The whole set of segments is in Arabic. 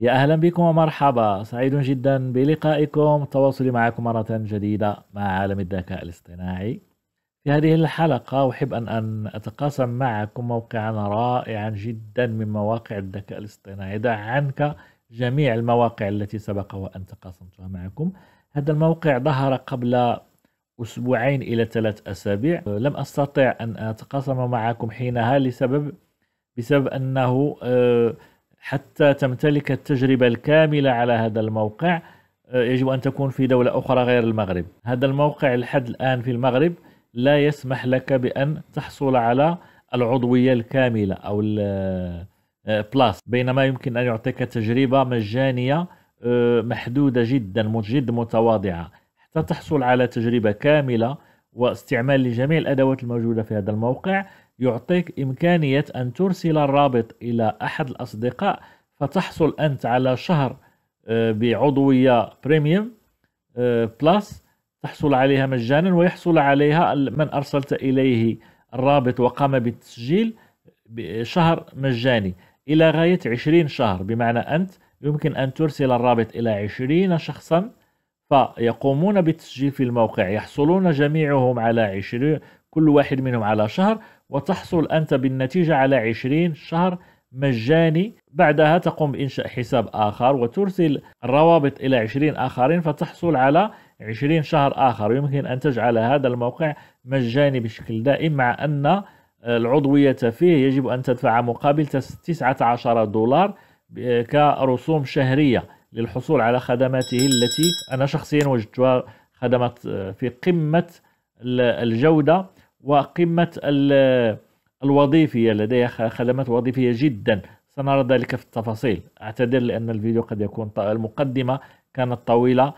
يا أهلا بكم ومرحبا سعيد جدا بلقائكم تواصلي معكم مرة جديدة مع عالم الذكاء الاصطناعي في هذه الحلقة أحب أن أن أتقاسم معكم موقعا رائعا جدا من مواقع الذكاء الاصطناعي دع عنك جميع المواقع التي سبق وأن تقاسمتها معكم هذا الموقع ظهر قبل أسبوعين إلى ثلاث أسابيع لم أستطع أن أتقاسم معكم حينها لسبب بسبب أنه آه، حتى تمتلك التجربة الكاملة على هذا الموقع آه، يجب أن تكون في دولة أخرى غير المغرب هذا الموقع لحد الآن في المغرب لا يسمح لك بأن تحصل على العضوية الكاملة أو بلاس آه، آه، بينما يمكن أن يعطيك تجربة مجانية محدودة جدا جد متواضعة حتى تحصل على تجربة كاملة واستعمال لجميع الأدوات الموجودة في هذا الموقع يعطيك إمكانية أن ترسل الرابط إلى أحد الأصدقاء فتحصل أنت على شهر آه، بعضوية بريميوم بلس آه، تحصل عليها مجانا ويحصل عليها من أرسلت إليه الرابط وقام بالتسجيل بشهر مجاني إلى غاية 20 شهر بمعنى أنت يمكن أن ترسل الرابط إلى 20 شخصا فيقومون بالتسجيل في الموقع يحصلون جميعهم على 20 كل واحد منهم على شهر وتحصل أنت بالنتيجة على 20 شهر مجاني بعدها تقوم بإنشاء حساب آخر وترسل الروابط إلى 20 آخرين فتحصل على 20 شهر آخر يمكن أن تجعل هذا الموقع مجاني بشكل دائم مع أن العضوية فيه يجب أن تدفع مقابل 19 دولار كرسوم شهرية للحصول على خدماته التي أنا شخصيا وجدتها خدمات في قمة الجودة وقمة الوظيفية لديها خدمات وظيفية جدا سنرى ذلك في التفاصيل أعتذر لأن الفيديو قد يكون المقدمة كانت طويلة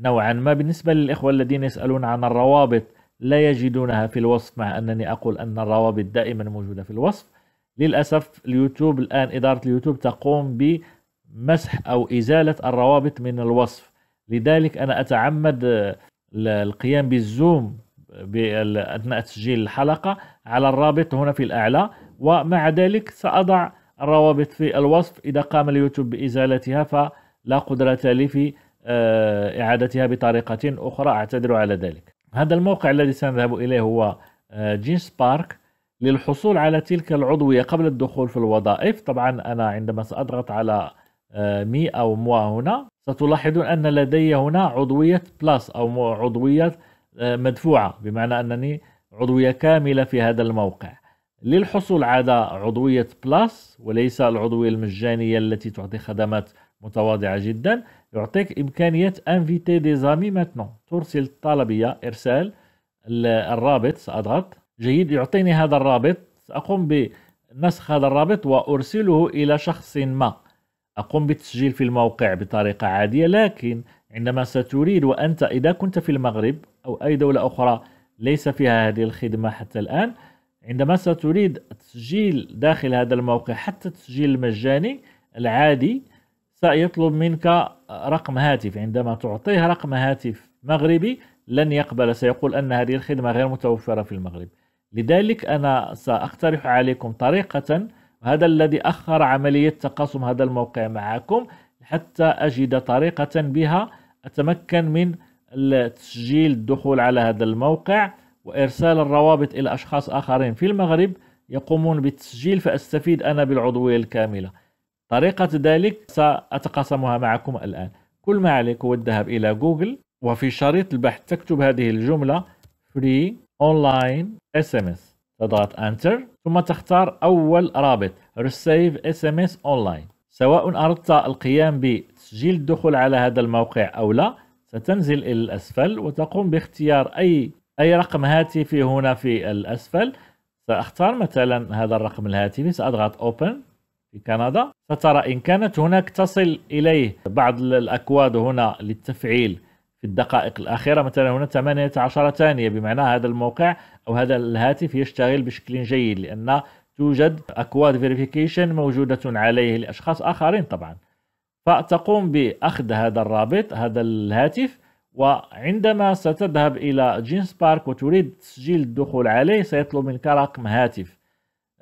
نوعا ما بالنسبة للإخوة الذين يسألون عن الروابط لا يجدونها في الوصف مع أنني أقول أن الروابط دائما موجودة في الوصف للأسف اليوتيوب الآن إدارة اليوتيوب تقوم بمسح أو إزالة الروابط من الوصف لذلك أنا أتعمد آه، القيام بالزوم أثناء تسجيل الحلقة على الرابط هنا في الأعلى ومع ذلك سأضع الروابط في الوصف إذا قام اليوتيوب بإزالتها فلا قدرة لي في آه، إعادتها بطريقة أخرى أعتذر على ذلك هذا الموقع الذي سنذهب إليه هو آه، جين سبارك للحصول على تلك العضوية قبل الدخول في الوظائف طبعا أنا عندما سأضغط على آه، مي أو موا هنا ستلاحظون أن لدي هنا عضوية بلس أو عضوية آه، مدفوعة بمعنى أنني عضوية كاملة في هذا الموقع للحصول على عضوية بلاس وليس العضوية المجانية التي تعطي خدمات متواضعة جدا يعطيك إمكانية انفيتي دي زامي ماتنون ترسل الطلبية إرسال الرابط سأضغط جيد يعطيني هذا الرابط سأقوم بنسخ هذا الرابط وأرسله إلى شخص ما أقوم بالتسجيل في الموقع بطريقة عادية لكن عندما ستريد وأنت إذا كنت في المغرب أو أي دولة أخرى ليس فيها هذه الخدمة حتى الآن عندما ستريد التسجيل داخل هذا الموقع حتى التسجيل المجاني العادي سيطلب منك رقم هاتف عندما تعطيه رقم هاتف مغربي لن يقبل سيقول أن هذه الخدمة غير متوفرة في المغرب لذلك أنا سأقترح عليكم طريقة هذا الذي أخر عملية تقاسم هذا الموقع معكم حتى أجد طريقة بها أتمكن من التسجيل الدخول على هذا الموقع وإرسال الروابط إلى أشخاص آخرين في المغرب يقومون بالتسجيل فأستفيد أنا بالعضوية الكاملة طريقة ذلك سأتقاسمها معكم الآن كل ما عليك هو الذهاب إلى جوجل وفي شريط البحث تكتب هذه الجملة free online SMS تضغط Enter ثم تختار أول رابط Receive SMS Online سواء أردت القيام بتسجيل الدخول على هذا الموقع أو لا ستنزل إلى الأسفل وتقوم باختيار أي أي رقم هاتفي هنا في الأسفل سأختار مثلا هذا الرقم الهاتفي سأضغط Open في كندا سترى إن كانت هناك تصل إليه بعض الأكواد هنا للتفعيل في الدقائق الأخيرة مثلا هنا 18 ثانية بمعنى هذا الموقع أو هذا الهاتف يشتغل بشكل جيد لأن توجد أكواد فيريفيكيشن موجودة عليه لأشخاص آخرين طبعا فتقوم باخذ هذا الرابط هذا الهاتف وعندما ستذهب الى جينس بارك وتريد تسجيل الدخول عليه سيطلب منك رقم هاتف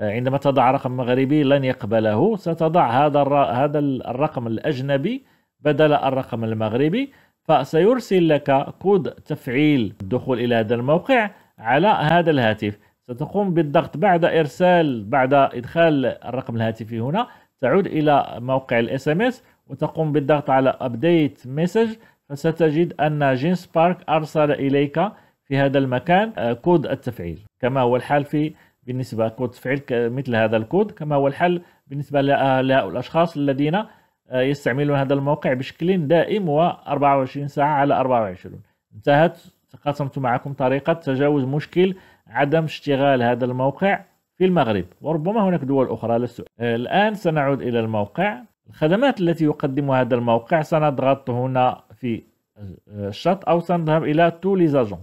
آه، عندما تضع رقم مغربي لن يقبله ستضع هذا هذا الرقم الاجنبي بدل الرقم المغربي فسيرسل لك كود تفعيل الدخول الى هذا الموقع على هذا الهاتف ستقوم بالضغط بعد ارسال بعد ادخال الرقم الهاتفي هنا تعود الى موقع الاس ام اس وتقوم بالضغط على ابديت مسج فستجد أن جينس بارك أرسل إليك في هذا المكان آه، كود التفعيل كما هو الحال في بالنسبة كود تفعيل مثل هذا الكود كما هو الحال بالنسبة آه، لهؤلاء الأشخاص الذين آه، يستعملون هذا الموقع بشكل دائم و24 ساعة على 24 انتهت تقاسمت معكم طريقة تجاوز مشكل عدم اشتغال هذا الموقع في المغرب وربما هناك دول أخرى لست الآن سنعود إلى الموقع الخدمات التي يقدمها هذا الموقع سنضغط هنا في الشط أو سنذهب إلى تو ليزاجون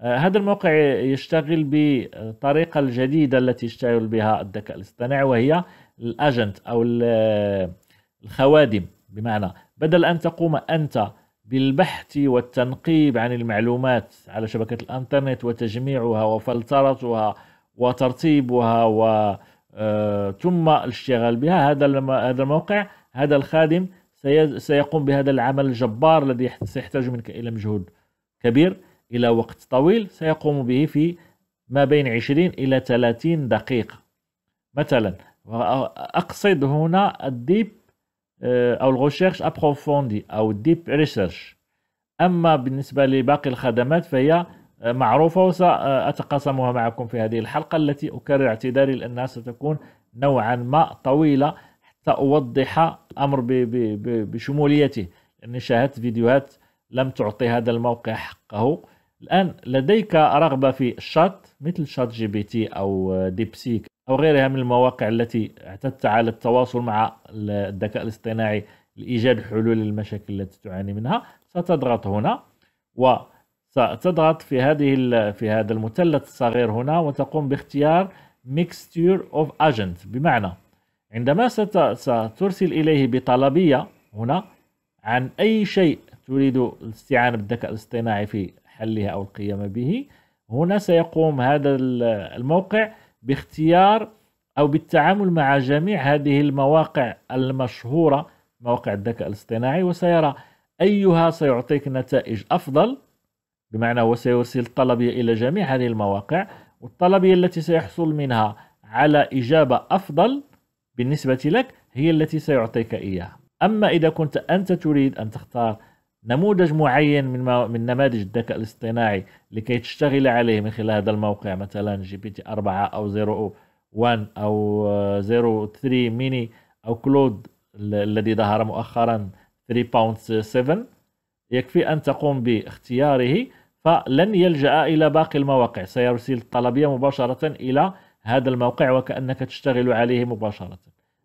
آه، هذا الموقع يشتغل بالطريقة الجديدة التي يشتغل بها الذكاء الاصطناعي وهي الأجنت أو الخوادم بمعنى بدل أن تقوم أنت بالبحث والتنقيب عن المعلومات على شبكة الإنترنت وتجميعها وفلترتها وترتيبها و آه، ثم الاشتغال بها هذا هذا الموقع هذا الخادم سيقوم بهذا العمل الجبار الذي سيحتاج منك الى مجهود كبير الى وقت طويل سيقوم به في ما بين 20 الى 30 دقيقه مثلا اقصد هنا الديب آه، او الغوشيرش ابروفوندي او الديب ريسيرش اما بالنسبه لباقي الخدمات فهي معروفة وسأتقاسمها آه، معكم في هذه الحلقة التي أكرر اعتذاري لأنها ستكون نوعا ما طويلة حتى أوضح الأمر بشموليته لأني شاهدت فيديوهات لم تعطي هذا الموقع حقه الآن لديك رغبة في الشات مثل شات جي بي تي أو ديبسيك أو غيرها من المواقع التي اعتدت على التواصل مع الذكاء الاصطناعي لإيجاد حلول للمشاكل التي تعاني منها ستضغط هنا و ستضغط في هذه في هذا المثلث الصغير هنا وتقوم باختيار mixture of agent بمعنى عندما سترسل إليه بطلبية هنا عن أي شيء تريد الاستعانة بالذكاء الاصطناعي في حلها أو القيام به هنا سيقوم هذا الموقع باختيار أو بالتعامل مع جميع هذه المواقع المشهورة مواقع الذكاء الاصطناعي وسيرى أيها سيعطيك نتائج أفضل بمعنى هو سيرسل الطلبية إلى جميع هذه المواقع والطلبية التي سيحصل منها على إجابة أفضل بالنسبة لك هي التي سيعطيك إياها أما إذا كنت أنت تريد أن تختار نموذج معين من مو... من نماذج الذكاء الاصطناعي لكي تشتغل عليه من خلال هذا الموقع مثلا جي بي تي 4 او 0 1 او 0 3 ميني او كلود الذي ظهر مؤخرا 3.7 يكفي أن تقوم باختياره فلن يلجأ إلى باقي المواقع سيرسل الطلبية مباشرة إلى هذا الموقع وكأنك تشتغل عليه مباشرة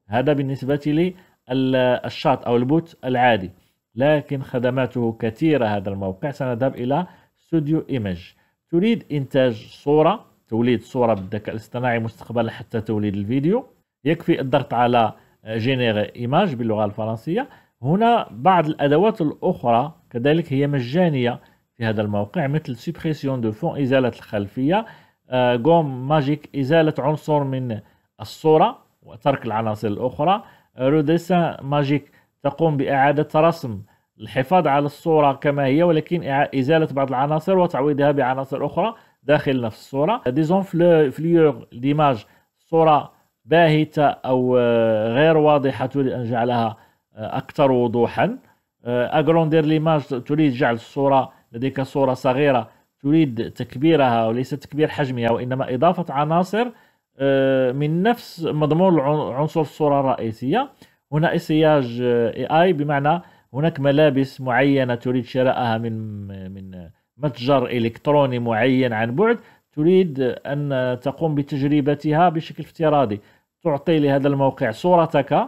هذا بالنسبة للشات أو البوت العادي لكن خدماته كثيرة هذا الموقع سنذهب إلى ستوديو إيمج تريد إنتاج صورة توليد صورة بالذكاء الاصطناعي مستقبلا حتى توليد الفيديو يكفي الضغط على جينيري إيماج باللغة الفرنسية هنا بعض الأدوات الأخرى كذلك هي مجانية في هذا الموقع مثل سيبريسيون دو فون إزالة الخلفية غوم آه، ماجيك إزالة عنصر من الصورة وترك العناصر الأخرى آه، روديسا ماجيك تقوم بإعادة رسم الحفاظ على الصورة كما هي ولكن إزالة بعض العناصر وتعويضها بعناصر أخرى داخل نفس الصورة ديزون فليور ديماج صورة باهتة أو آه، غير واضحة تريد أن جعلها أكثر وضوحا آه، اغروندير ليماج تريد جعل الصوره لديك صوره صغيره تريد تكبيرها وليس تكبير حجمها وانما اضافه عناصر آه، من نفس مضمون عنصر الصوره الرئيسيه هنا سياج اي آه، اي بمعنى هناك ملابس معينه تريد شراءها من من متجر الكتروني معين عن بعد تريد ان تقوم بتجربتها بشكل افتراضي تعطي لهذا الموقع صورتك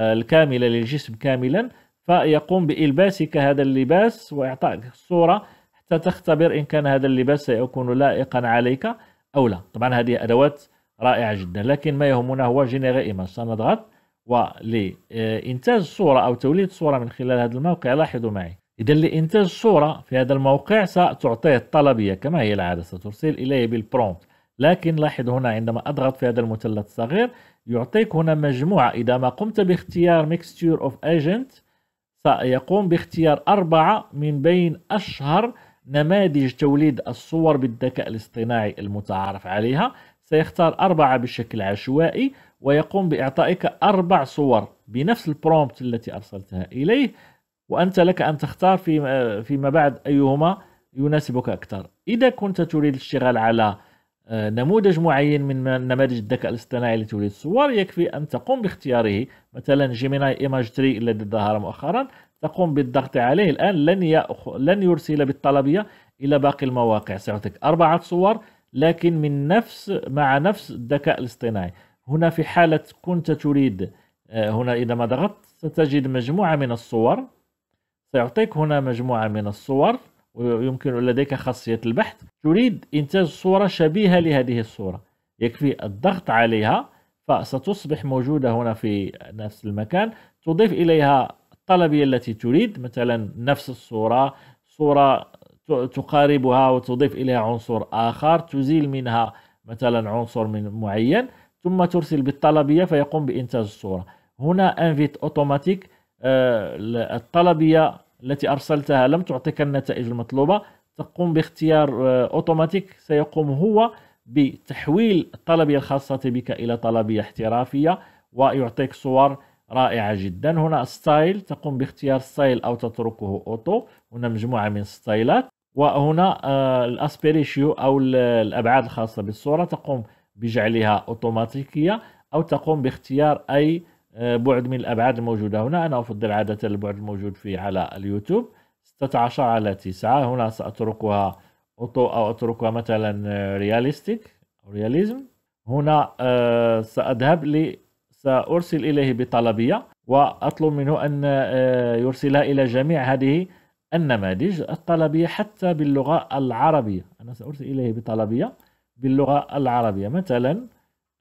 الكامله للجسم كاملا فيقوم بإلباسك هذا اللباس وإعطائك الصورة حتى تختبر إن كان هذا اللباس سيكون لائقا عليك أو لا طبعا هذه أدوات رائعة جدا لكن ما يهمنا هو جينيري إيماج سنضغط ولإنتاج صورة أو توليد صورة من خلال هذا الموقع لاحظوا معي إذا لإنتاج صورة في هذا الموقع ستعطيه الطلبية كما هي العادة سترسل إليه بالبرومت لكن لاحظ هنا عندما أضغط في هذا المثلث الصغير يعطيك هنا مجموعة إذا ما قمت باختيار ميكستير أوف ايجنت سيقوم باختيار أربعة من بين أشهر نماذج توليد الصور بالذكاء الاصطناعي المتعارف عليها سيختار أربعة بشكل عشوائي ويقوم بإعطائك أربع صور بنفس البرومبت التي أرسلتها إليه وأنت لك أن تختار فيما بعد أيهما يناسبك أكثر إذا كنت تريد الاشتغال على آه، نموذج معين من نماذج الذكاء الاصطناعي لتوليد الصور يكفي أن تقوم باختياره مثلا جيميناي إيماج 3 الذي ظهر مؤخرا تقوم بالضغط عليه الآن لن, يأخ... لن يرسل بالطلبية إلى باقي المواقع سيعطيك أربعة صور لكن من نفس مع نفس الذكاء الاصطناعي هنا في حالة كنت تريد آه، هنا إذا ما ضغطت ستجد مجموعة من الصور سيعطيك هنا مجموعة من الصور ويمكن لديك خاصية البحث تريد إنتاج صورة شبيهة لهذه الصورة يكفي الضغط عليها فستصبح موجودة هنا في نفس المكان تضيف إليها الطلبية التي تريد مثلا نفس الصورة صورة تقاربها وتضيف إليها عنصر آخر تزيل منها مثلا عنصر من معين ثم ترسل بالطلبية فيقوم بإنتاج الصورة هنا انفيت اوتوماتيك آه، الطلبية التي أرسلتها لم تعطيك النتائج المطلوبة تقوم باختيار آه، أوتوماتيك سيقوم هو بتحويل الطلبية الخاصة بك إلى طلبية احترافية ويعطيك صور رائعة جدا هنا ستايل تقوم باختيار ستايل أو تتركه أوتو هنا مجموعة من ستايلات وهنا آه، الاسبيريشيو أو الأبعاد الخاصة بالصورة تقوم بجعلها أوتوماتيكية أو تقوم باختيار أي آه، بعد من الأبعاد الموجودة هنا أنا أفضل عادة البعد الموجود فيه على اليوتيوب 16 على 9 هنا سأتركها أوتو أو أتركها مثلا رياليستيك آه، أو رياليزم هنا آه، سأذهب لي سأرسل إليه بطلبية وأطلب منه أن يرسلها إلى جميع هذه النماذج الطلبية حتى باللغة العربية أنا سأرسل إليه بطلبية باللغة العربية مثلا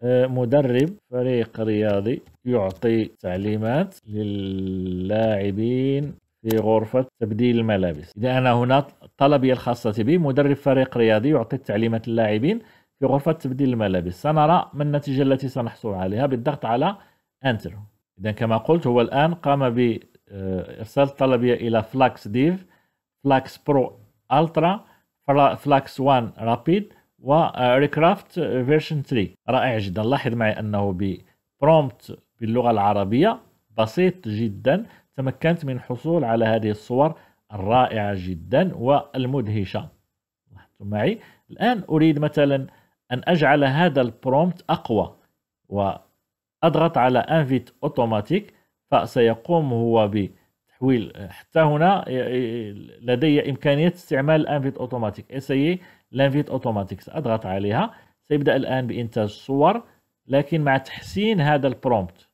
آه، مدرب فريق رياضي يعطي تعليمات للاعبين في غرفة تبديل الملابس إذا أنا هنا طلبي الخاصة بي مدرب فريق رياضي يعطي تعليمات للاعبين في غرفة تبديل الملابس سنرى ما النتيجة التي سنحصل عليها بالضغط على Enter إذا كما قلت هو الآن قام بإرسال آه، الطلبية إلى فلاكس ديف فلاكس برو ألترا فلاكس 1 رابيد وريكرافت فيرجن 3 رائع جدا لاحظ معي انه ببرومبت باللغه العربيه بسيط جدا تمكنت من الحصول على هذه الصور الرائعه جدا والمدهشه لاحظتم معي الان اريد مثلا ان اجعل هذا البرومبت اقوى واضغط على انفيت اوتوماتيك فسيقوم هو بتحويل حتى هنا لدي امكانيه استعمال انفيت اوتوماتيك اسيي لانفيت اوتوماتيكس اضغط عليها سيبدا الان بانتاج صور لكن مع تحسين هذا البرومبت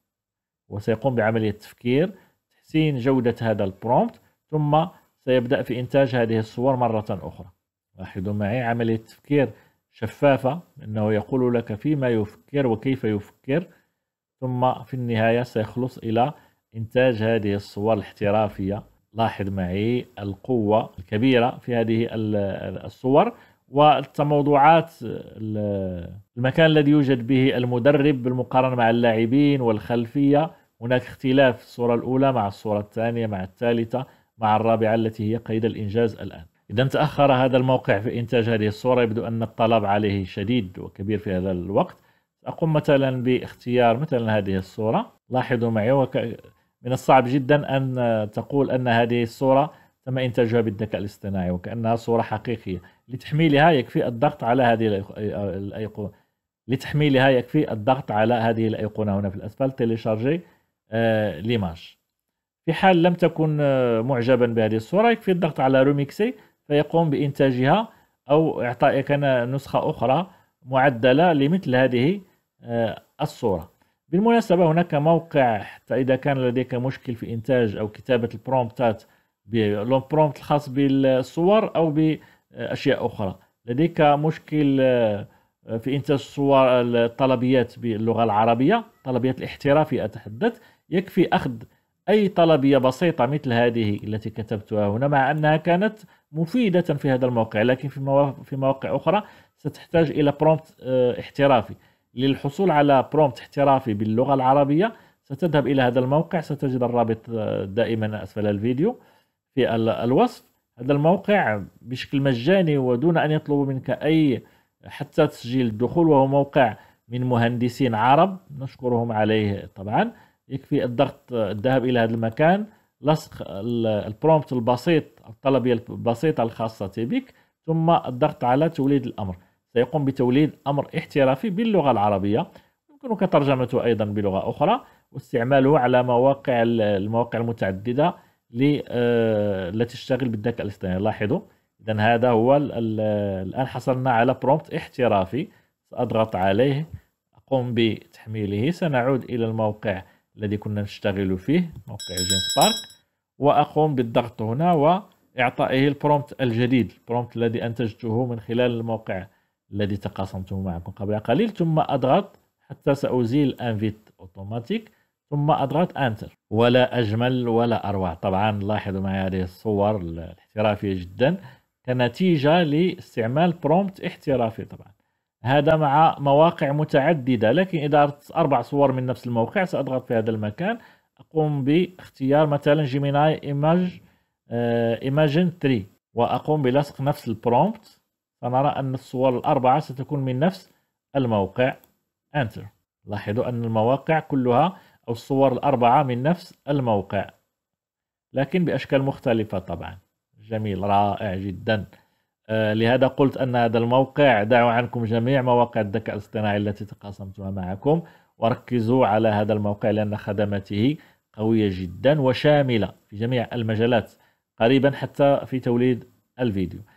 وسيقوم بعمليه تفكير تحسين جوده هذا البرومبت ثم سيبدا في انتاج هذه الصور مره اخرى لاحظوا معي عمليه تفكير شفافه انه يقول لك فيما يفكر وكيف يفكر ثم في النهايه سيخلص الى انتاج هذه الصور الاحترافيه لاحظ معي القوه الكبيره في هذه الصور والتموضوعات المكان الذي يوجد به المدرب بالمقارنه مع اللاعبين والخلفيه هناك اختلاف الصوره الاولى مع الصوره الثانيه مع الثالثه مع الرابعه التي هي قيد الانجاز الان اذا تاخر هذا الموقع في انتاج هذه الصوره يبدو ان الطلب عليه شديد وكبير في هذا الوقت اقوم مثلا باختيار مثلا هذه الصوره لاحظوا معي وك... من الصعب جدا ان تقول ان هذه الصوره تم انتاجها بالذكاء الاصطناعي وكانها صوره حقيقيه لتحميلها يكفي الضغط على هذه الايقونه لتحميلها يكفي الضغط على هذه الايقونه هنا في الاسفل تيليشارجي آه، ليماج في حال لم تكن آه، معجبا بهذه الصوره يكفي الضغط على روميكسي فيقوم بانتاجها او اعطائك نسخه اخرى معدله لمثل هذه آه، الصوره بالمناسبة هناك موقع حتى إذا كان لديك مشكل في إنتاج أو كتابة البرومبتات بالبرومبت الخاص بالصور أو أشياء أخرى لديك مشكل آه، في إنتاج صور الطلبيات باللغة العربية طلبيات الاحترافية أتحدث يكفي أخذ أي طلبية بسيطة مثل هذه التي كتبتها هنا مع أنها كانت مفيدة في هذا الموقع لكن في مواقع أخرى ستحتاج إلى برومبت آه، احترافي للحصول على برومبت احترافي باللغة العربية ستذهب إلى هذا الموقع ستجد الرابط آه، دائما أسفل الفيديو في الوصف هذا الموقع بشكل مجاني ودون أن يطلبوا منك أي حتى تسجيل الدخول وهو موقع من مهندسين عرب نشكرهم عليه طبعا يكفي الضغط الذهاب إلى هذا المكان لصق البرومبت البسيط الطلبية البسيطة الخاصة بك ثم الضغط على توليد الأمر سيقوم بتوليد أمر احترافي باللغة العربية يمكنك ترجمته أيضا بلغة أخرى واستعماله على مواقع المواقع المتعددة التي آه، تشتغل بالذكاء الاصطناعي لاحظوا اذا هذا هو الان حصلنا على برومبت احترافي ساضغط عليه اقوم بتحميله سنعود الى الموقع الذي كنا نشتغل فيه موقع جيمس بارك واقوم بالضغط هنا واعطائه البرومبت الجديد البرومبت الذي انتجته من خلال الموقع الذي تقاسمته معكم قبل قليل ثم اضغط حتى سازيل انفيت اوتوماتيك ثم أضغط أنتر ولا أجمل ولا أروع طبعا لاحظوا معي هذه الصور الاحترافية جدا كنتيجة لاستعمال برومبت احترافي طبعا هذا مع مواقع متعددة لكن إذا أردت أربع صور من نفس الموقع سأضغط في هذا المكان أقوم باختيار مثلا جيميناي إيماج إيماجن 3 وأقوم بلصق نفس البرومبت فنرى أن الصور الأربعة ستكون من نفس الموقع أنتر لاحظوا أن المواقع كلها أو الصور الأربعة من نفس الموقع لكن بأشكال مختلفة طبعا جميل رائع جدا آه لهذا قلت أن هذا الموقع دعوا عنكم جميع مواقع الذكاء الاصطناعي التي تقاسمتها معكم وركزوا على هذا الموقع لأن خدمته قوية جدا وشاملة في جميع المجالات قريبا حتى في توليد الفيديو